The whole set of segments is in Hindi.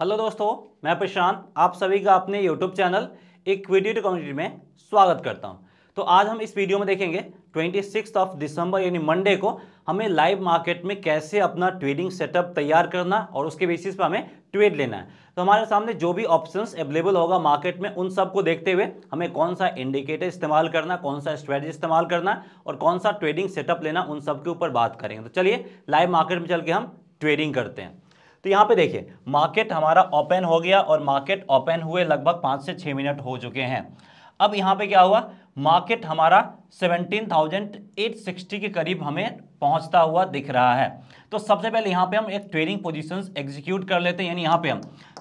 हेलो दोस्तों मैं प्रशांत आप सभी का अपने यूट्यूब चैनल एक वीडियो कम्युनिटी में स्वागत करता हूं तो आज हम इस वीडियो में देखेंगे ट्वेंटी सिक्स ऑफ दिसंबर यानी मंडे को हमें लाइव मार्केट में कैसे अपना ट्रेडिंग सेटअप तैयार करना और उसके बेसिस पर हमें ट्रेड लेना है तो हमारे सामने जो भी ऑप्शंस अवेलेबल होगा मार्केट में उन सब को देखते हुए हमें कौन सा इंडिकेटर इस्तेमाल करना कौन सा स्ट्रेटजी इस्तेमाल करना और कौन सा ट्रेडिंग सेटअप लेना उन सब के ऊपर बात करेंगे तो चलिए लाइव मार्केट में चल के हम ट्रेडिंग करते हैं तो यहाँ पे देखिए मार्केट हमारा ओपन हो गया और मार्केट ओपन हुए लगभग पाँच से छः मिनट हो चुके हैं अब यहाँ पे क्या हुआ मार्केट हमारा 17,860 के करीब हमें पहुंचता हुआ दिख रहा है तो सबसे पहले यहाँ पे हम एक ट्रेडिंग पोजीशंस एग्जीक्यूट कर लेते हैं यानी यहाँ पे हम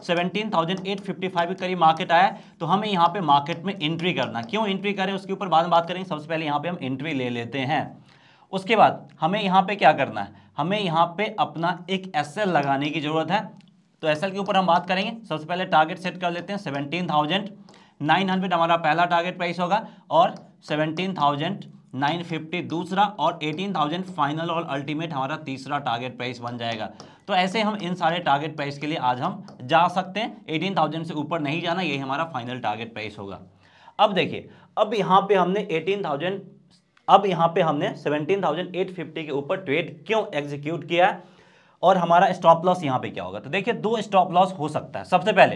17,855 के करीब मार्केट आया तो हमें यहाँ पे मार्केट में एंट्री करना क्यों एंट्री करें उसके ऊपर बाद में बात करेंगे सबसे पहले यहाँ पे हम एंट्री ले लेते हैं उसके बाद हमें यहाँ पे क्या करना है हमें यहाँ पे अपना एक एस लगाने की ज़रूरत है तो एस के ऊपर हम बात करेंगे सबसे पहले टारगेट सेट कर लेते हैं सेवनटीन थाउजेंड नाइन हंड्रेड हमारा पहला टारगेट प्राइस होगा और सेवनटीन थाउजेंड नाइन फिफ्टी दूसरा और एटीन थाउजेंड फाइनल और अल्टीमेट हमारा तीसरा टारगेट प्राइस बन जाएगा तो ऐसे हम इन सारे टारगेट प्राइस के लिए आज हम जा सकते हैं एटीन थाउजेंड से ऊपर नहीं जाना यही हमारा फाइनल टारगेट प्राइस होगा अब देखिए अब यहाँ पे हमने एटीन थाउजेंड अब यहाँ पे हमने 17,850 के ऊपर ट्रेड क्यों एग्जीक्यूट किया और हमारा स्टॉप लॉस यहाँ पे क्या होगा तो देखिए दो स्टॉप लॉस हो सकता है सबसे पहले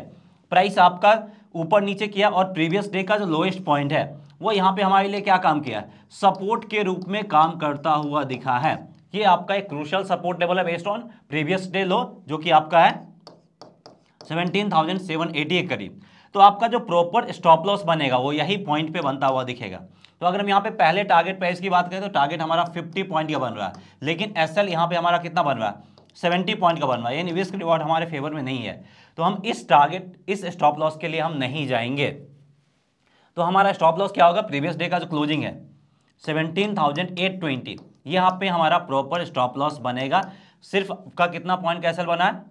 प्राइस आपका ऊपर नीचे किया और प्रीवियस डे का जो लोएस्ट पॉइंट है वो यहाँ पे हमारे लिए क्या काम किया सपोर्ट के रूप में काम करता हुआ दिखा है ये आपका एक क्रूशल सपोर्ट लेवल है based on previous day low जो कि आपका है सेवनटीन के करीब तो आपका जो प्रॉपर स्टॉप लॉस बनेगा वो यही पॉइंट पे बनता हुआ दिखेगा तो अगर हम यहाँ पे पहले टारगेट प्राइस की बात करें तो टारगेट हमारा फिफ्टी पॉइंट का बन रहा है लेकिन एस एल यहाँ पर हमारा कितना बन रहा है सेवेंटी पॉइंट का बन रहा है यानी रिस्क रिवॉर्ड हमारे फेवर में नहीं है तो हम इस टारगेट इस स्टॉप लॉस के लिए हम नहीं जाएंगे तो हमारा स्टॉप लॉस क्या होगा प्रीवियस डे का जो क्लोजिंग है सेवनटीन थाउजेंड एट ट्वेंटी यहाँ पे हमारा प्रॉपर स्टॉप लॉस बनेगा सिर्फ का कितना पॉइंट कैसल बना है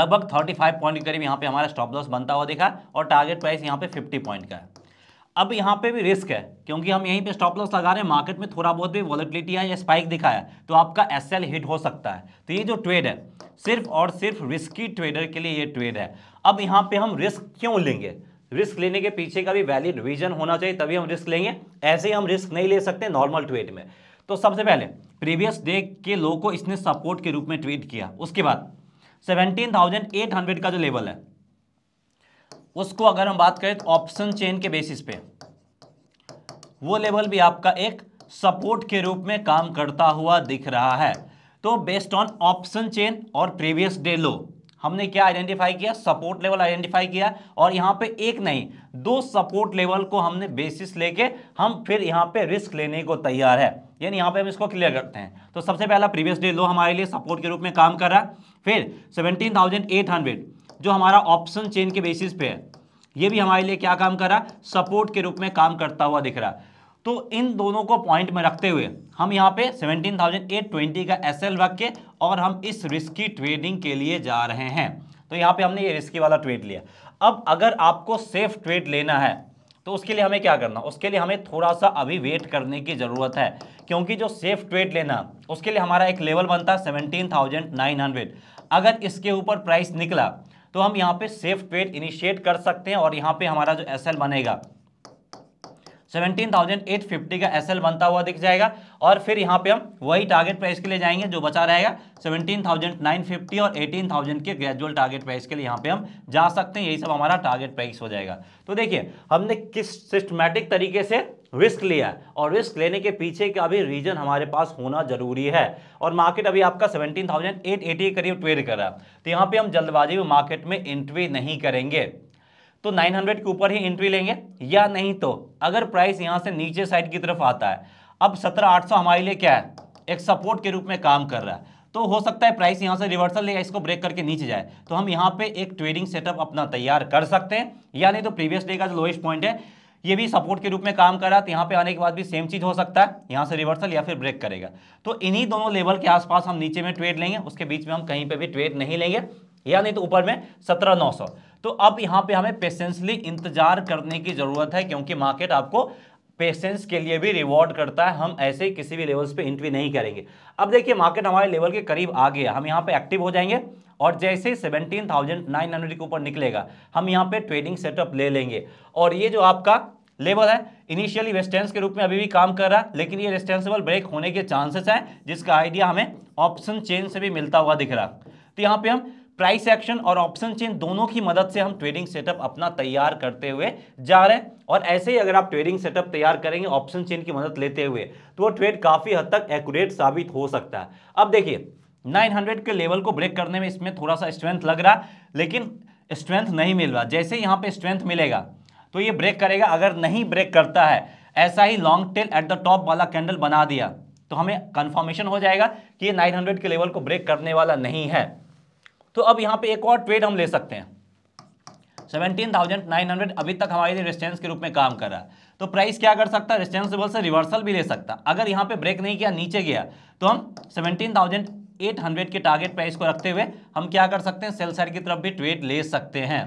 लगभग थर्टी फाइव पॉइंट के करीब यहाँ पे हमारा स्टॉप लॉस बनता हुआ देखा और टारगेट प्राइस यहाँ पे फिफ्टी पॉइंट का है अब यहाँ पे भी रिस्क है क्योंकि हम यहीं पे स्टॉप लॉस लगा रहे हैं मार्केट में थोड़ा बहुत भी वॉलेटिलिटी है या स्पाइक दिखा है तो आपका एस हिट हो सकता है तो ये जो ट्रेड है सिर्फ और सिर्फ रिस्की ट्रेडर के लिए ये ट्रेड है अब यहाँ पे हम रिस्क क्यों लेंगे रिस्क लेने के पीछे का भी वैलिड रीजन होना चाहिए तभी हम रिस्क लेंगे ऐसे ही हम रिस्क नहीं ले सकते नॉर्मल ट्रेड में तो सबसे पहले प्रीवियस डे के लोगों को इसने सपोर्ट के रूप में ट्रेड किया उसके बाद 17,800 का जो लेवल है उसको अगर हम बात करें तो ऑप्शन चेन के बेसिस पे वो लेवल भी आपका एक सपोर्ट के रूप में काम करता हुआ दिख रहा है तो बेस्ड ऑन ऑप्शन चेन और प्रीवियस डे लो हमने क्या आइडेंटिफाई किया सपोर्ट लेवल आइडेंटिफाई किया और यहाँ पे एक नहीं दो सपोर्ट लेवल को हमने बेसिस लेके हम फिर यहाँ पे रिस्क लेने को तैयार है यानी यहाँ पे हम इसको क्लियर करते हैं तो सबसे पहला प्रीवियस डे लो हमारे लिए सपोर्ट के रूप में काम कर रहा है फिर सेवनटीन जो हमारा ऑप्शन चेन के बेसिस पे है ये भी हमारे लिए क्या काम कर रहा सपोर्ट के रूप में काम करता हुआ दिख रहा तो इन दोनों को पॉइंट में रखते हुए हम यहाँ पे 17,820 का एस एल रख के और हम इस रिस्की ट्रेडिंग के लिए जा रहे हैं तो यहाँ पे हमने ये रिस्की वाला ट्रेड लिया अब अगर आपको सेफ ट्रेड लेना है तो उसके लिए हमें क्या करना उसके लिए हमें थोड़ा सा अभी वेट करने की ज़रूरत है क्योंकि जो सेफ ट्रेड लेना उसके लिए हमारा एक लेवल बनता है सेवनटीन थाउजेंड नाइन हंड्रेड अगर इसके ऊपर प्राइस निकला तो हम यहाँ पे सेफ ट्रेड इनिशिएट कर सकते हैं और यहाँ पे हमारा जो एस बनेगा 17,850 का एसएल बनता हुआ दिख जाएगा और फिर यहाँ पे हम वही टारगेट प्राइस के लिए जाएंगे जो बचा रहेगा 17,950 और 18,000 के ग्रेजुअल टारगेट प्राइस के लिए यहाँ पे हम जा सकते हैं यही सब हमारा टारगेट प्राइस हो जाएगा तो देखिए हमने किस सिस्टमैटिक तरीके से रिस्क लिया और रिस्क लेने के पीछे का अभी रीजन हमारे पास होना जरूरी है और मार्केट अभी आपका 17,880 के करीब ट्रेड कर रहा है तो यहाँ पे हम जल्दबाजी में मार्केट में एंट्री नहीं करेंगे तो 900 के ऊपर ही एंट्री लेंगे या नहीं तो अगर प्राइस यहाँ से नीचे साइड की तरफ आता है अब सौ हमारे लिए क्या है एक सपोर्ट के रूप में काम कर रहा है तो हो सकता है प्राइस यहाँ से रिवर्सल ले इसको ब्रेक करके नीचे जाए तो हम यहाँ पे एक ट्रेडिंग सेटअप अपना तैयार कर सकते हैं या नहीं तो प्रीवियस डे का जो लोएस्ट पॉइंट है ये भी सपोर्ट के रूप में काम कर रहा है तो यहाँ पे आने के बाद भी सेम चीज हो सकता है यहाँ से रिवर्सल या फिर ब्रेक करेगा तो इन्हीं दोनों लेवल के आसपास हम नीचे में ट्रेड लेंगे उसके बीच में हम कहीं पे भी ट्रेड नहीं लेंगे या नहीं तो ऊपर में सत्रह नौ सौ तो अब यहाँ पे हमें पेशेंसली इंतजार करने की जरूरत है क्योंकि मार्केट आपको पेशेंस के लिए भी रिवॉर्ड करता है हम ऐसे किसी भी लेवल्स पे इंट्री नहीं करेंगे अब देखिए मार्केट हमारे लेवल के करीब आ गया हम यहाँ पे एक्टिव हो जाएंगे और जैसे सेवनटीन थाउजेंड नाइन हंड्रेड के ऊपर निकलेगा हम यहाँ पे ट्रेडिंग सेटअप ले लेंगे और ये जो आपका लेवल है इनिशियली रेस्टेंस के रूप में अभी भी काम कर रहा है लेकिन ये रेस्टेंसेबल ब्रेक होने के चांसेस हैं जिसका आइडिया हमें ऑप्शन चेन से भी मिलता हुआ दिख रहा तो यहाँ पे हम प्राइस एक्शन और ऑप्शन चेन दोनों की मदद से हम ट्रेडिंग सेटअप अपना तैयार करते हुए जा रहे हैं और ऐसे ही अगर आप ट्रेडिंग सेटअप तैयार करेंगे ऑप्शन चेन की मदद लेते हुए तो वो ट्रेड काफ़ी हद तक एक्यूरेट साबित हो सकता है अब देखिए 900 के लेवल को ब्रेक करने में इसमें थोड़ा सा स्ट्रेंथ लग रहा लेकिन स्ट्रेंथ नहीं मिल रहा जैसे यहाँ पे स्ट्रेंथ मिलेगा तो ये ब्रेक करेगा अगर नहीं ब्रेक करता है ऐसा ही long tail at the top वाला कैंडल बना दिया तो हमें कन्फर्मेशन हो जाएगा कि ये 900 के लेवल को ब्रेक करने वाला नहीं है तो अब यहाँ पे एक और ट्रेड हम ले सकते हैं हंड्रेड अभी तक हमारे लिए रेस्टेंस के रूप में काम कर रहा है तो प्राइस क्या कर सकता है रेस्टेंस लेवल से रिवर्सल भी ले सकता अगर यहाँ पे ब्रेक नहीं किया नीचे गया तो हम 17,000 हंड्रेड के टारगेट प्राइस को रखते हुए हम क्या कर सकते हैं सेल साइड की तरफ भी ट्रेड ले सकते हैं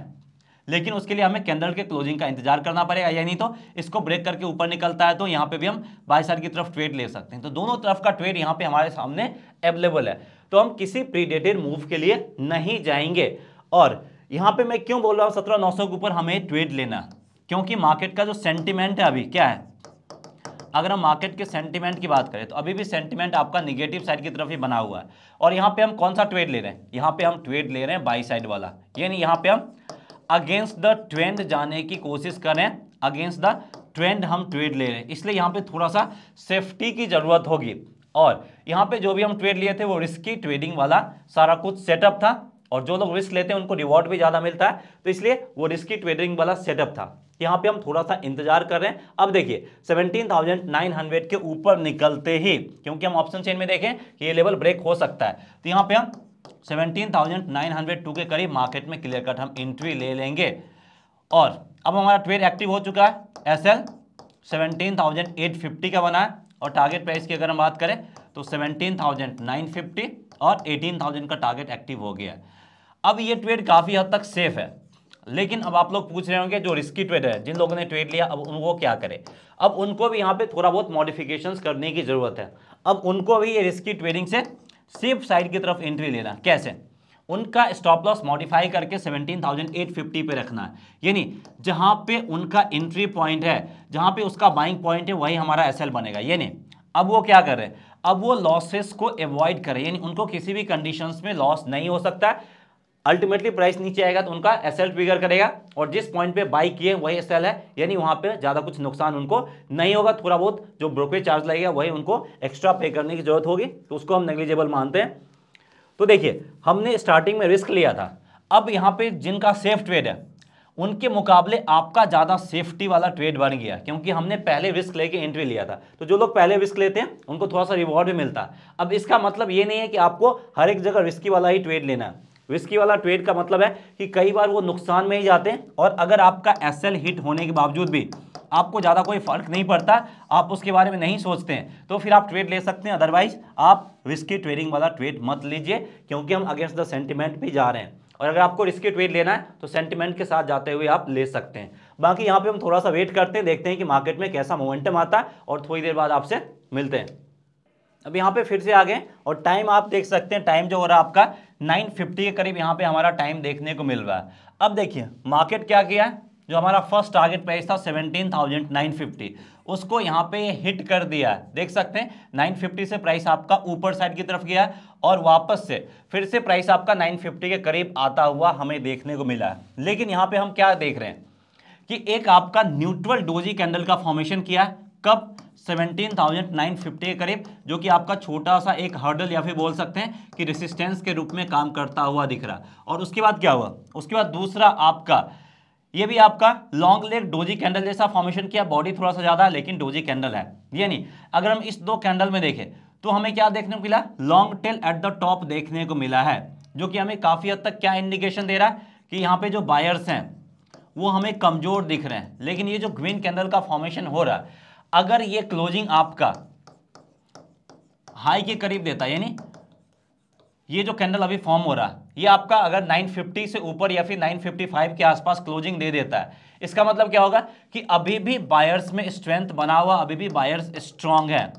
लेकिन उसके लिए हमें कैंडल के क्लोजिंग का इंतजार करना पड़ेगा या नहीं तो इसको ब्रेक करके ऊपर निकलता है तो यहाँ पे भी हम बाई साइड की तरफ ट्रेड ले सकते हैं तो दोनों तरफ का ट्रेड यहाँ पे हमारे सामने अवेलेबल है तो हम किसी प्रीडेटेड मूव के लिए नहीं जाएंगे और यहाँ पे मैं क्यों बोल रहा हूँ सत्रह नौ के ऊपर हमें ट्रेड लेना क्योंकि मार्केट का जो सेंटिमेंट है अभी क्या है अगर हम मार्केट के सेंटीमेंट की बात करें तो अभी भी सेंटीमेंट आपका निगेटिव साइड की तरफ ही बना हुआ है और यहाँ पे हम कौन सा ट्रेड ले रहे हैं यहाँ पे हम ट्रेड ले रहे हैं बाई साइड वाला यानी यहाँ पे हम अगेंस्ट द ट्रेंड जाने की कोशिश करें अगेंस्ट द ट्रेंड हम ट्रेड ले रहे हैं इसलिए यहाँ पे थोड़ा सा सेफ्टी की ज़रूरत होगी और यहाँ पे जो भी हम ट्रेड लिए थे वो रिस्की ट्रेडिंग वाला सारा कुछ सेटअप था और जो लोग रिस्क लेते हैं उनको रिवॉर्ड भी ज़्यादा मिलता है तो इसलिए वो रिस्की ट्रेडिंग वाला सेटअप था यहाँ पे हम थोड़ा सा इंतजार कर रहे हैं अब देखिए 17,900 के ऊपर निकलते ही क्योंकि हम ऑप्शन चेन में देखें कि ये लेवल ब्रेक हो सकता है तो यहाँ पे हम 17,902 के करीब मार्केट में क्लियर कट हम एंट्री ले लेंगे और अब हमारा ट्रेड एक्टिव हो चुका है एस एल का बना है और टारगेट प्राइस की अगर हम बात करें तो 17,950 और 18,000 का टारगेट एक्टिव हो गया है अब ये ट्रेड काफ़ी हद तक सेफ है लेकिन अब आप लोग पूछ रहे होंगे जो रिस्की ट्रेड है जिन लोगों ने ट्रेड लिया अब उनको क्या करें अब उनको भी यहाँ पे थोड़ा बहुत मॉडिफिकेशंस करने की ज़रूरत है अब उनको भी ये रिस्की ट्रेडिंग से सेफ साइड की तरफ एंट्री लेना कैसे उनका स्टॉप लॉस मॉडिफाई करके 17,850 पे रखना है यानी जहाँ पे उनका एंट्री पॉइंट है जहाँ पे उसका बाइंग पॉइंट है वही हमारा एल बनेगा यानी अब वो क्या कर रहे हैं अब वो लॉसेस को अवॉइड करें यानी उनको किसी भी कंडीशंस में लॉस नहीं हो सकता है अल्टीमेटली प्राइस नीचे आएगा तो उनका एस फिगर करेगा और जिस पॉइंट पे बाई किए वही एस है यानी वहाँ पे ज़्यादा कुछ नुकसान उनको नहीं होगा थोड़ा बहुत जो ब्रोकरेज चार्ज लगेगा वही उनको एक्स्ट्रा पे करने की जरूरत होगी तो उसको हम नेग्लिजेबल मानते हैं तो देखिए हमने स्टार्टिंग में रिस्क लिया था अब यहाँ पे जिनका सेफ ट्रेड है उनके मुकाबले आपका ज़्यादा सेफ्टी वाला ट्रेड बन गया क्योंकि हमने पहले रिस्क लेके एंट्री लिया था तो जो लोग पहले रिस्क लेते हैं उनको थोड़ा सा रिवॉर्ड भी मिलता अब इसका मतलब ये नहीं है कि आपको हर एक जगह रिस्की वाला ही ट्रेड लेना है रिस्की वाला ट्रेड का मतलब है कि कई बार वो नुकसान में ही जाते हैं और अगर आपका एस हिट होने के बावजूद भी आपको ज़्यादा कोई फर्क नहीं पड़ता आप उसके बारे में नहीं सोचते हैं तो फिर आप ट्रेड ले सकते हैं अदरवाइज आप रिस्की ट्रेडिंग वाला ट्रेड मत लीजिए क्योंकि हम अगेंस्ट द सेंटिमेंट भी जा रहे हैं और अगर आपको रिस्की ट्रेड लेना है तो सेंटिमेंट के साथ जाते हुए आप ले सकते हैं बाकी यहाँ पर हम थोड़ा सा वेट करते हैं देखते हैं कि मार्केट में कैसा मोमेंटम आता है और थोड़ी देर बाद आपसे मिलते हैं अब यहाँ पे फिर से आ गए और टाइम आप देख सकते हैं टाइम जो हो रहा है आपका 9:50 के करीब यहाँ पे हमारा टाइम देखने को मिल रहा है अब देखिए मार्केट क्या किया है जो हमारा फर्स्ट टारगेट प्राइस था 17,950 उसको यहाँ पे हिट कर दिया है देख सकते हैं 950 से प्राइस आपका ऊपर साइड की तरफ गया है और वापस से फिर से प्राइस आपका 950 के करीब आता हुआ हमें देखने को मिला है लेकिन यहाँ पे हम क्या देख रहे हैं कि एक आपका न्यूट्रल डोजी कैंडल का फॉर्मेशन किया कब सेवनटीन थाउजेंड नाइन फिफ्टी के करीब जो कि आपका छोटा सा एक हर्डल या फिर बोल सकते हैं कि रेसिस्टेंस के रूप में काम करता हुआ दिख रहा और उसके बाद क्या हुआ उसके बाद दूसरा आपका ये भी आपका लॉन्ग लेग डोजी कैंडल जैसा फॉर्मेशन किया बॉडी थोड़ा सा ज़्यादा है लेकिन डोजी कैंडल है ये नहीं अगर हम इस दो कैंडल में देखें तो हमें क्या देखने को मिला long tail at the top देखने को मिला है जो कि हमें काफ़ी हद तक क्या इंडिकेशन दे रहा है कि यहाँ पे जो बायर्स हैं वो हमें कमज़ोर दिख रहे हैं लेकिन ये जो ग्रीन कैंडल का फॉर्मेशन हो रहा है अगर ये क्लोजिंग आपका हाई के करीब देता है यानी ये जो कैंडल अभी फॉर्म हो रहा है ये आपका अगर 950 से ऊपर या फिर 955 के आसपास क्लोजिंग दे देता है इसका मतलब क्या होगा कि अभी भी बायर्स में स्ट्रेंथ बना हुआ अभी भी बायर्स स्ट्रांग है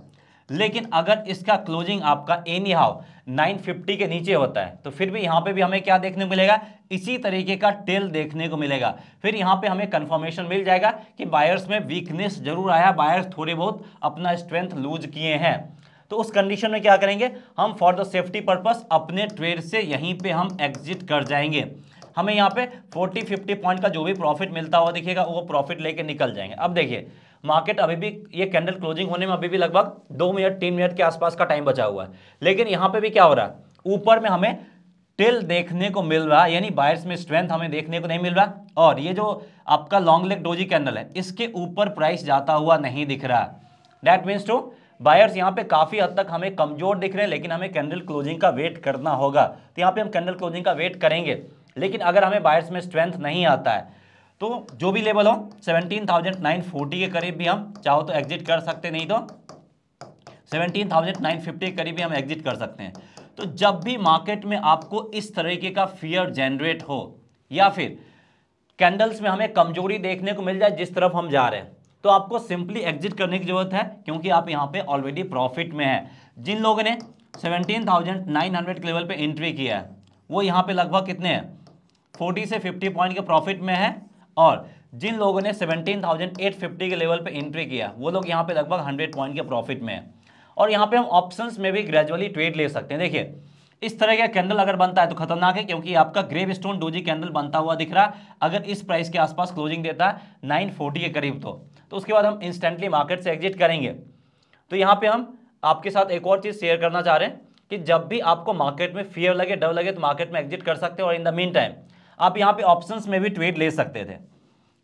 लेकिन अगर इसका क्लोजिंग आपका एनी हाउ 950 के नीचे होता है तो फिर भी यहाँ पे भी हमें क्या देखने को मिलेगा इसी तरीके का टेल देखने को मिलेगा फिर यहाँ पे हमें कंफर्मेशन मिल जाएगा कि बायर्स में वीकनेस जरूर आया बायर्स थोड़े बहुत अपना स्ट्रेंथ लूज किए हैं तो उस कंडीशन में क्या करेंगे हम फॉर द सेफ्टी पर्पज अपने ट्रेड से यहीं पर हम एग्जिट कर जाएंगे हमें यहाँ पे 40-50 पॉइंट का जो भी प्रॉफिट मिलता हुआ दिखेगा वो प्रॉफिट लेके निकल जाएंगे अब देखिए मार्केट अभी भी ये कैंडल क्लोजिंग होने में अभी भी लगभग दो मिनट तीन मिनट के आसपास का टाइम बचा हुआ है लेकिन यहाँ पे भी क्या हो रहा है ऊपर में हमें टेल देखने को मिल रहा है यानी बायर्स में स्ट्रेंथ हमें देखने को नहीं मिल रहा और ये जो आपका लॉन्ग लेग डोजी कैंडल है इसके ऊपर प्राइस जाता हुआ नहीं दिख रहा डैट मीन्स टू बायर्स यहाँ पे काफ़ी हद तक हमें कमजोर दिख रहे हैं लेकिन हमें कैंडल क्लोजिंग का वेट करना होगा तो यहाँ पे हम कैंडल क्लोजिंग का वेट करेंगे लेकिन अगर हमें बायर्स में स्ट्रेंथ नहीं आता है तो जो भी लेवल हो 17,940 के करीब भी हम चाहो तो एग्जिट कर सकते नहीं तो 17,950 के करीब भी हम एग्जिट कर सकते हैं तो जब भी मार्केट में आपको इस तरीके का फियर जनरेट हो या फिर कैंडल्स में हमें कमजोरी देखने को मिल जाए जिस तरफ हम जा रहे हैं तो आपको सिंपली एग्जिट करने की जरूरत है क्योंकि आप यहाँ पे ऑलरेडी प्रॉफिट में है जिन लोगों ने 17,900 के लेवल पे एंट्री किया है वो यहाँ पे लगभग कितने हैं 40 से 50 पॉइंट के प्रॉफिट में है और जिन लोगों ने 17,850 के लेवल पे एंट्री किया वो लोग यहाँ पे लगभग 100 पॉइंट के प्रॉफिट में है और यहाँ पे हम ऑप्शंस में भी ग्रेजुअली ट्रेड ले सकते हैं देखिए इस तरह का कैंडल अगर बनता है तो खतरनाक है क्योंकि आपका ग्रेव स्टोन डोजी कैंडल बनता हुआ दिख रहा है अगर इस प्राइस के आसपास क्लोजिंग देता है फोर्टी के करीब तो तो उसके बाद हम इंस्टेंटली मार्केट से एग्जिट करेंगे तो यहाँ पे हम आपके साथ एक और चीज़ शेयर करना चाह रहे हैं कि जब भी आपको मार्केट में फियर लगे डर लगे तो मार्केट में एग्जिट कर सकते हो और इन द मीन टाइम आप यहाँ पे ऑप्शन में भी ट्रेड ले सकते थे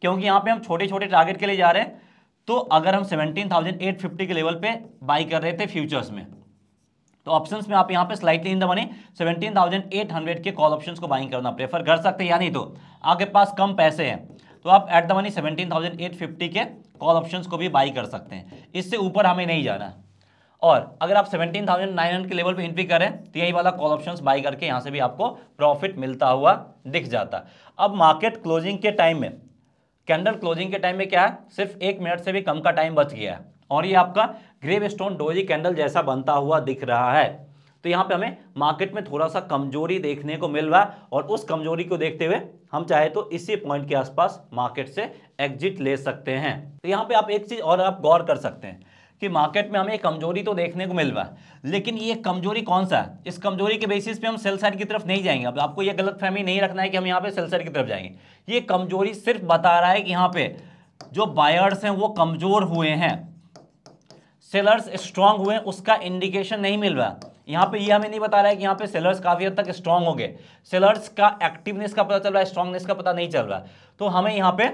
क्योंकि यहाँ पे हम छोटे छोटे टारगेट के लिए जा रहे हैं तो अगर हम 17,850 के लेवल पे बाई कर रहे थे फ्यूचर्स में तो ऑप्शंस में आप यहाँ पे स्लाइटली इन द मनी 17,800 के कॉल ऑप्शंस को बाइंग करना प्रेफर कर सकते हैं या नहीं तो आपके पास कम पैसे हैं तो आप एट द मनी 17,850 के कॉल ऑप्शंस को भी बाई कर सकते हैं इससे ऊपर हमें नहीं जाना है और अगर आप 17,900 के लेवल पे एंट्री करें तो यही वाला कॉल ऑप्शन बाई करके यहाँ से भी आपको प्रॉफिट मिलता हुआ दिख जाता अब मार्केट क्लोजिंग के टाइम में कैंडल क्लोजिंग के टाइम में क्या है सिर्फ एक मिनट से भी कम का टाइम बच गया है और ये आपका ग्रेव स्टोन डोजी कैंडल जैसा बनता हुआ दिख रहा है तो यहाँ पे हमें मार्केट में थोड़ा सा कमजोरी देखने को मिल रहा है और उस कमजोरी को देखते हुए हम चाहे तो इसी पॉइंट के आसपास मार्केट से एग्जिट ले सकते हैं तो यहाँ पे आप एक चीज़ और आप गौर कर सकते हैं कि मार्केट में हमें कमजोरी तो देखने को मिल रहा है लेकिन ये कमजोरी कौन सा है इस कमजोरी के बेसिस पे हम सेल साइड की तरफ नहीं जाएंगे अब आपको ये गलत फहमी नहीं रखना है कि हम यहाँ पे सेल साइड की तरफ जाएंगे ये कमजोरी सिर्फ बता रहा है कि यहाँ पे जो बायर्स हैं वो कमजोर हुए हैं सेलर्स स्ट्रांग हुए हैं उसका इंडिकेशन नहीं मिल रहा यहाँ पे ये हमें नहीं बता रहा है कि यहाँ पे सेलर्स काफ़ी हद तक स्ट्रांग हो गए सेलर्स का एक्टिवनेस का पता चल रहा है स्ट्रांगनेस का पता नहीं चल रहा तो हमें यहाँ पे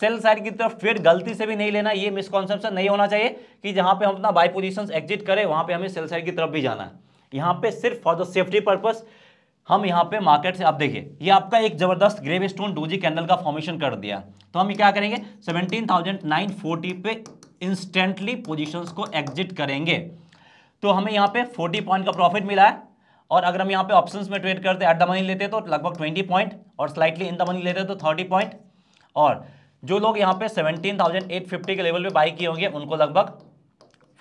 सेल साइड की तरफ फिर गलती से भी नहीं लेना ये मिसकॉन्सेप्शन नहीं होना चाहिए कि जहाँ पे हम अपना बाई पोजिशन एग्जिट करें वहाँ पे हमें सेल साइड की तरफ भी जाना है यहाँ पे सिर्फ फॉर द सेफ्टी पर्पज़ हम यहाँ पे मार्केट से आप देखिए ये आपका एक जबरदस्त ग्रेव स्टोन डोजी कैंडल का फॉर्मेशन कर दिया तो हम क्या करेंगे 17,940 पे इंस्टेंटली पोजिशन को एग्जिट करेंगे तो हमें यहाँ पे 40 पॉइंट का प्रॉफिट मिला है और अगर हम यहाँ पे ऑप्शंस में ट्रेड करते एट द मनी लेते तो लगभग 20 पॉइंट और स्लाइटली इन द मनी लेते तो 30 पॉइंट और जो लोग यहाँ पे 17,850 के लेवल पे बाई किए होंगे उनको लगभग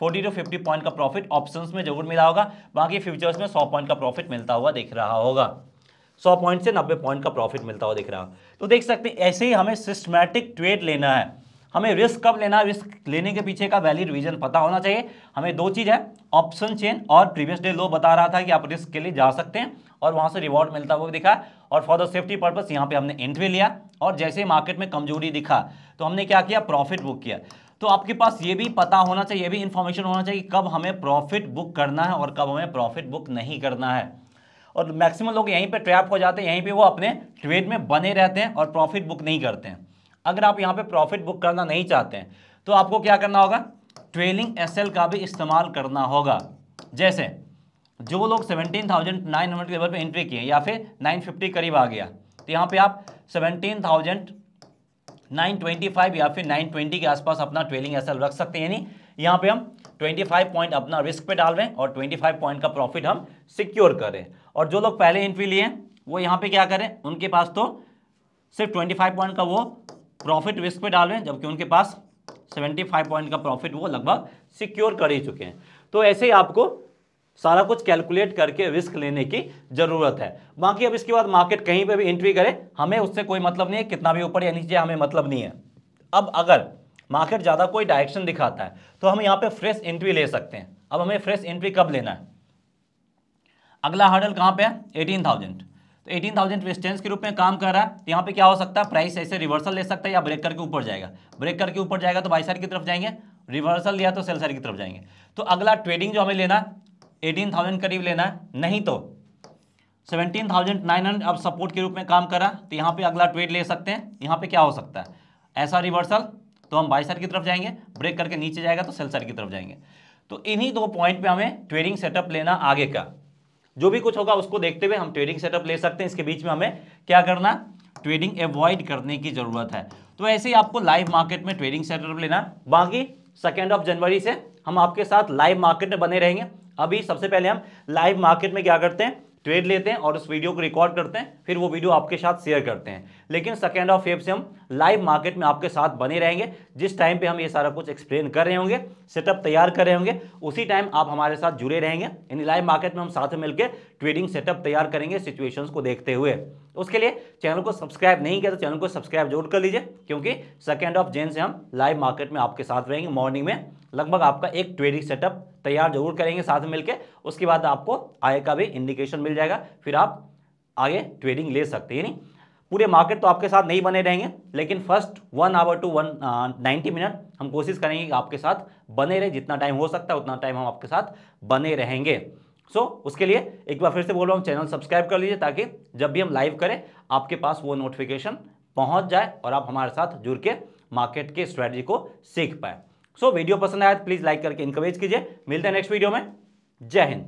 40 टू 50 पॉइंट का प्रॉफिट ऑप्शंस में जरूर मिला होगा बाकी फ्यूचर्स में 100 पॉइंट का प्रॉफिट मिलता हुआ दिख रहा होगा 100 पॉइंट से 90 पॉइंट का प्रॉफिट मिलता हुआ दिख रहा तो देख सकते हैं ऐसे ही हमें सिस्टमैटिक ट्रेड लेना है हमें रिस्क कब लेना है रिस्क लेने के पीछे का वैलिड रीजन पता होना चाहिए हमें दो चीज़ है ऑप्शन चेन और प्रीवियस डे लो बता रहा था कि आप रिस्क के लिए जा सकते हैं और वहाँ से रिवॉर्ड मिलता हुआ दिखा और फॉर द सेफ्टी पर्पज़ यहाँ पे हमने एंट्री लिया और जैसे मार्केट में कमजोरी दिखा तो हमने क्या किया प्रॉफिट बुक किया तो आपके पास ये भी पता होना चाहिए ये भी इन्फॉर्मेशन होना चाहिए कब हमें प्रॉफिट बुक करना है और कब हमें प्रॉफिट बुक नहीं करना है और मैक्सिमम लोग यहीं पे ट्रैप हो जाते हैं यहीं पे वो अपने ट्रेड में बने रहते हैं और प्रॉफिट बुक नहीं करते हैं अगर आप यहाँ पे प्रॉफिट बुक करना नहीं चाहते हैं तो आपको क्या करना होगा ट्रेलिंग एस का भी इस्तेमाल करना होगा जैसे जो लोग 17,900 के लेवल पर एंट्री किए या फिर फिफ्टी करीब आ गया तो यहाँ पे आप seventeen thousand nine twenty five या फिर नाइन ट्वेंटी के आसपास अपना ट्रेलिंग एस रख सकते हैं यानी यहाँ पे हम ट्वेंटी फाइव पॉइंट अपना रिस्क पे डाल रहे हैं और फाइव पॉइंट का प्रॉफिट हम सिक्योर करें और जो लोग पहले एंट्री लिए वो यहाँ पे क्या करें उनके पास तो सिर्फ ट्वेंटी फाइव पॉइंट का वो प्रॉफिट रिस्क पे डाल रहे हैं जबकि उनके पास सेवेंटी फाइव पॉइंट का प्रॉफिट वो लगभग सिक्योर कर ही चुके हैं तो ऐसे ही आपको सारा कुछ कैलकुलेट करके रिस्क लेने की जरूरत है बाकी अब इसके बाद मार्केट कहीं पे भी एंट्री करे हमें उससे कोई मतलब नहीं है कितना भी ऊपर या नीचे हमें मतलब नहीं है अब अगर मार्केट ज़्यादा कोई डायरेक्शन दिखाता है तो हम यहाँ पे फ्रेश एंट्री ले सकते हैं अब हमें फ्रेश एंट्री कब लेना है अगला हर्डल कहाँ पे है एटीन थाउजेंड तो एटीन थाउजेंड के रूप में काम कर रहा है तो यहाँ पे क्या हो सकता है प्राइस ऐसे रिवर्सल ले सकता है या ब्रेक करके ऊपर जाएगा ब्रेक करके ऊपर जाएगा तो बाई साइड की तरफ जाएंगे रिवर्सल लिया तो सेल साइड की तरफ जाएंगे तो अगला ट्रेडिंग जो हमें लेना एटीन थाउजेंड करीब लेना है नहीं तो सेवनटीन थाउजेंड नाइन हंड्रेड अब सपोर्ट के रूप में काम करा तो यहाँ पे अगला ट्रेड ले सकते हैं यहाँ पे क्या हो सकता है ऐसा रिवर्सल तो हम बाई सर की तरफ जाएंगे ब्रेक करके नीचे जाएगा तो सेल सर की तरफ जाएंगे तो इन्हीं दो पॉइंट पर हमें ट्रेडिंग सेटअप लेना आगे का जो भी कुछ होगा उसको देखते हुए हम ट्रेडिंग सेटअप ले सकते हैं इसके बीच में हमें क्या करना ट्रेडिंग अवॉइड करने की ज़रूरत है तो ऐसे ही आपको लाइव मार्केट में ट्रेडिंग सेटअप लेना बाकी सेकेंड ऑफ जनवरी से हम आपके साथ लाइव मार्केट में बने रहेंगे अभी सबसे पहले हम लाइव मार्केट में क्या करते हैं ट्रेड लेते हैं और उस वीडियो को रिकॉर्ड करते हैं फिर वो वीडियो आपके साथ शेयर करते हैं लेकिन सेकेंड ऑफ फेब से हम लाइव मार्केट में आपके साथ बने रहेंगे जिस टाइम पे हम ये सारा कुछ एक्सप्लेन कर रहे होंगे सेटअप तैयार कर रहे होंगे उसी टाइम आप हमारे साथ जुड़े रहेंगे यानी लाइव मार्केट में हम साथ में मिलकर ट्रेडिंग सेटअप तैयार करेंगे सिचुएशन को देखते हुए उसके लिए चैनल को सब्सक्राइब नहीं किया तो चैनल को सब्सक्राइब जरूर कर लीजिए क्योंकि सेकेंड ऑफ जेन से हम लाइव मार्केट में आपके साथ रहेंगे मॉर्निंग में लगभग आपका एक ट्रेडिंग सेटअप तैयार जरूर करेंगे साथ में मिलकर उसके बाद आपको आय का भी इंडिकेशन मिल जाएगा फिर आप आगे ट्रेडिंग ले सकते हैं यानी पूरे मार्केट तो आपके साथ नहीं बने रहेंगे लेकिन first one hour to one ninety minute हम कोशिश करेंगे कि आपके साथ बने रहे जितना टाइम हो सकता है उतना टाइम हम आपके साथ बने रहेंगे सो so, उसके लिए एक बार फिर से बोल रहा हूँ चैनल सब्सक्राइब कर लीजिए ताकि जब भी हम लाइव करें आपके पास वो नोटिफिकेशन पहुँच जाए और आप हमारे साथ जुड़ के मार्केट के स्ट्रैटेजी को सीख पाएँ सो वीडियो पसंद आया तो प्लीज़ लाइक करके इंकरेज कीजिए मिलते हैं नेक्स्ट वीडियो में जय हिंद